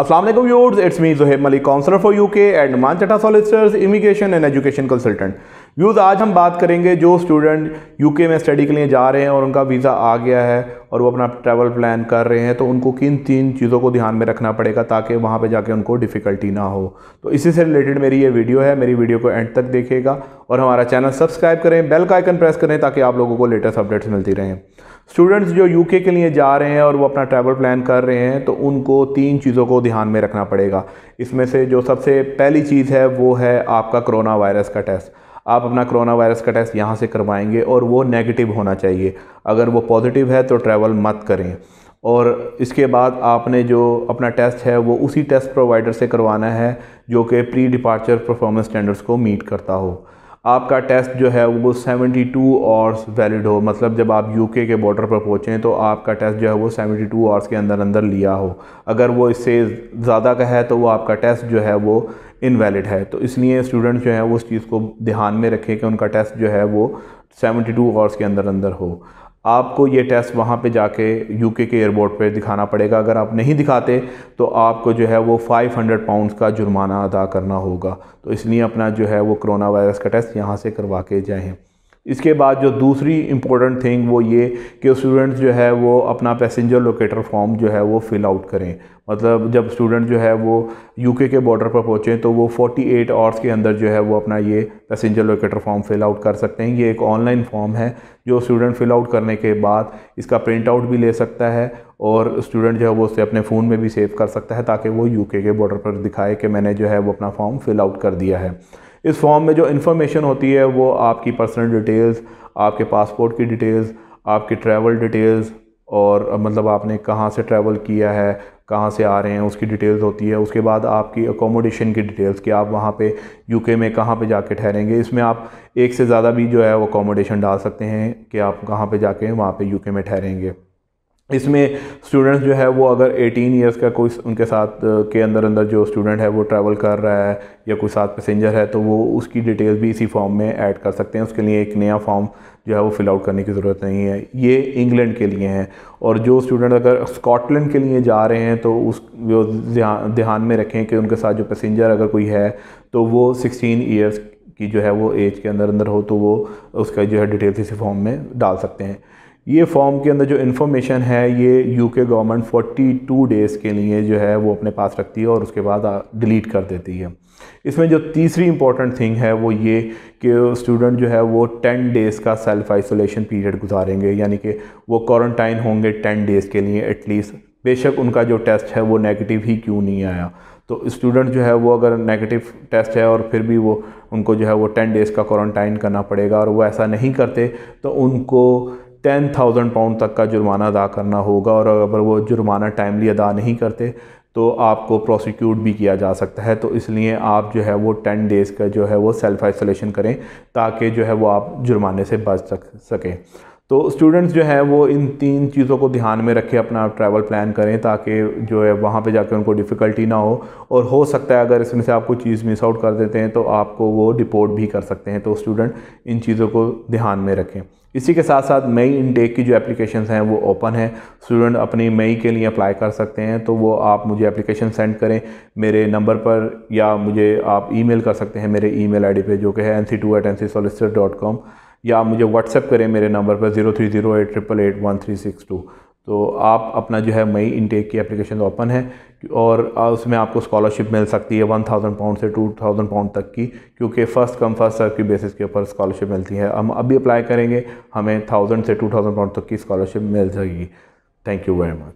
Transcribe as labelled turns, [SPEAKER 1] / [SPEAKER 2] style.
[SPEAKER 1] Assalamualaikum viewers, it's me Zohib Malik, counselor for UK and Manchata Solicitors, Immigration and Education Consultant. Views आज हम बात करेंगे जो student UK में study के लिए जा रहे हैं और उनका वीज़ा आ गया है और वो अपना ट्रैवल प्लान कर रहे हैं तो उनको किन तीन चीज़ों को ध्यान में रखना पड़ेगा ताकि वहाँ पे जाके उनको डिफ़िकल्टी ना हो तो इसी से रिलेटेड मेरी ये वीडियो है मेरी वीडियो को एंड तक देखेगा और हमारा चैनल सब्सक्राइब करें बेल का आइकन प्रेस करें ताकि आप लोगों को लेटेस्ट अपडेट्स मिलती रहें स्टूडेंट्स जो यू के लिए जा रहे हैं और वो अपना ट्रैवल प्लान कर रहे हैं तो उनको तीन चीज़ों को ध्यान में रखना पड़ेगा इसमें से जो सबसे पहली चीज़ है वो है आपका करोना वायरस का टेस्ट आप अपना कोरोना वायरस का टेस्ट यहाँ से करवाएंगे और वो नेगेटिव होना चाहिए अगर वो पॉजिटिव है तो ट्रैवल मत करें और इसके बाद आपने जो अपना टेस्ट है वो उसी टेस्ट प्रोवाइडर से करवाना है जो कि प्री डिपार्चर परफॉर्मेंस स्टैंडर्ड्स को मीट करता हो आपका टेस्ट जो है वो 72 आवर्स वैलिड हो मतलब जब आप यूके के बॉर्डर पर पहुँचें तो आपका टेस्ट जो है वो 72 आवर्स के अंदर अंदर लिया हो अगर वो इससे ज़्यादा का है तो वो आपका टेस्ट जो है वो इनवैलिड है तो इसलिए स्टूडेंट जो है वो उस चीज़ को ध्यान में रखें कि उनका टेस्ट जो है वो 72 आवर्स के अंदर अंदर हो आपको ये टेस्ट वहाँ पे जाके यूके के एयरपोर्ट पे दिखाना पड़ेगा अगर आप नहीं दिखाते तो आपको जो है वो 500 पाउंड्स का जुर्माना अदा करना होगा तो इसलिए अपना जो है वो कोरोना वायरस का टेस्ट यहाँ से करवा के जाएँ इसके बाद जो दूसरी इम्पोर्टेंट थिंग वो ये कि स्टूडेंट्स जो है वो अपना पैसेंजर लोकेटर फॉर्म जो है वो फिल आउट करें मतलब जब स्टूडेंट जो है वो यूके के बॉर्डर पर पहुँचें तो वो 48 आवर्स के अंदर जो है वो अपना ये passenger locator form fill out कर सकते हैं ये एक ऑनलाइन फॉर्म है जो स्टूडेंट फिल आउट करने के बाद इसका प्रिंट आउट भी ले सकता है और स्टूडेंट जो है वो उसे अपने फ़ोन में भी सेव कर सकता है ताकि वो यू के बॉर्डर पर दिखाए कि मैंने जो है वो अपना फॉर्म फिल आउट कर दिया है इस फॉर्म में जो इन्फॉर्मेशन होती है वो आपकी पर्सनल डिटेल्स आपके पासपोर्ट की डिटेल्स आपके ट्रैवल डिटेल्स और मतलब आपने कहाँ से ट्रैवल किया है कहाँ से आ रहे हैं उसकी डिटेल्स होती है उसके बाद आपकी अकोमोडेशन की डिटेल्स कि आप वहाँ पे यूके में कहाँ पे जाके ठहरेंगे इसमें आप एक से ज़्यादा भी जो है वो अकोमोडेशन डाल सकते हैं कि आप कहाँ पे जाके वहाँ पे यूके में ठहरेंगे इसमें स्टूडेंट्स जो है वो अगर 18 इयर्स का कोई उनके साथ के अंदर अंदर जो स्टूडेंट है वो ट्रैवल कर रहा है या कोई साथ पैसेंजर है तो वो उसकी डिटेल्स भी इसी फॉर्म में ऐड कर सकते हैं उसके लिए एक नया फॉर्म जो है वो फिल आउट करने की ज़रूरत नहीं है ये इंग्लैंड के लिए हैं और जो स्टूडेंट अगर स्कॉटलैंड के लिए जा रहे हैं तो उस वो ध्यान में रखें कि उनके साथ जो पैसेंजर अगर कोई है तो वो सिक्सटीन ईयर्स की जो है वो एज के अंदर अंदर हो तो वो उसका जो है डिटेल्स इसी फॉर्म में डाल सकते हैं ये फॉर्म के अंदर जो इन्फॉर्मेशन है ये यूके गवर्नमेंट 42 डेज़ के लिए जो है वो अपने पास रखती है और उसके बाद डिलीट कर देती है इसमें जो तीसरी इंपॉर्टेंट थिंग है वो ये कि स्टूडेंट जो है वो 10 डेज़ का सेल्फ आइसोलेशन पीरियड गुजारेंगे यानी कि वो क्वारंटाइन होंगे 10 डेज़ के लिए एटलीस्ट बेशक उनका जो टेस्ट है वो नेगेटिव ही क्यों नहीं आया तो स्टूडेंट जो है वो अगर नेगेटिव टेस्ट है और फिर भी वो उनको जो है वो टेन डेज़ का क्वारंटाइन करना पड़ेगा और वो ऐसा नहीं करते तो उनको टेन थाउजेंड पाउंड तक का जुर्माना अदा करना होगा और अगर वो जुर्माना टाइमली अदा नहीं करते तो आपको प्रोसिक्यूट भी किया जा सकता है तो इसलिए आप जो है वो टेन डेज़ का जो है वो सेल्फ़ आइसोलेशन करें ताकि जो है वो आप जुर्माने से बच सक सकें तो स्टूडेंट्स जो है वो इन तीन चीज़ों को ध्यान में रखें अपना ट्रैवल प्लान करें ताकि जो है वहाँ पे जाकर उनको डिफ़िकल्टी ना हो और हो सकता है अगर इसमें से आप कोई चीज़ मिस आउट कर देते हैं तो आपको वो डिपोर्ट भी कर सकते हैं तो स्टूडेंट इन चीज़ों को ध्यान में रखें इसी के साथ साथ मई इनटेक की जो एप्लीकेशन हैं वो ओपन है स्टूडेंट अपनी मई के लिए अप्लाई कर सकते हैं तो वो आप मुझे एप्लीकेशन सेंड करें मेरे नंबर पर या मुझे आप ईमेल कर सकते हैं मेरे ईमेल आईडी पे जो कि है N C two eight N C dot com या मुझे व्हाट्सएप करें मेरे नंबर पर zero three zero eight triple eight one three six two तो आप अपना जो है मई इनटेक की एप्लीकेशन ओपन तो है और उसमें आपको स्कॉलरशिप मिल सकती है वन थाउजेंड पाउंड से टू थाउजेंड पाउंड तक की क्योंकि फ़र्स्ट कम फर्स्ट सर्व की बेसिस के ऊपर स्कॉलरशिप मिलती है हम अभी अप्लाई करेंगे हमें थाउजेंड से टू थाउजेंड पाउंड तक की स्कॉलरशिप मिल जाएगी थैंक यू वेरी मच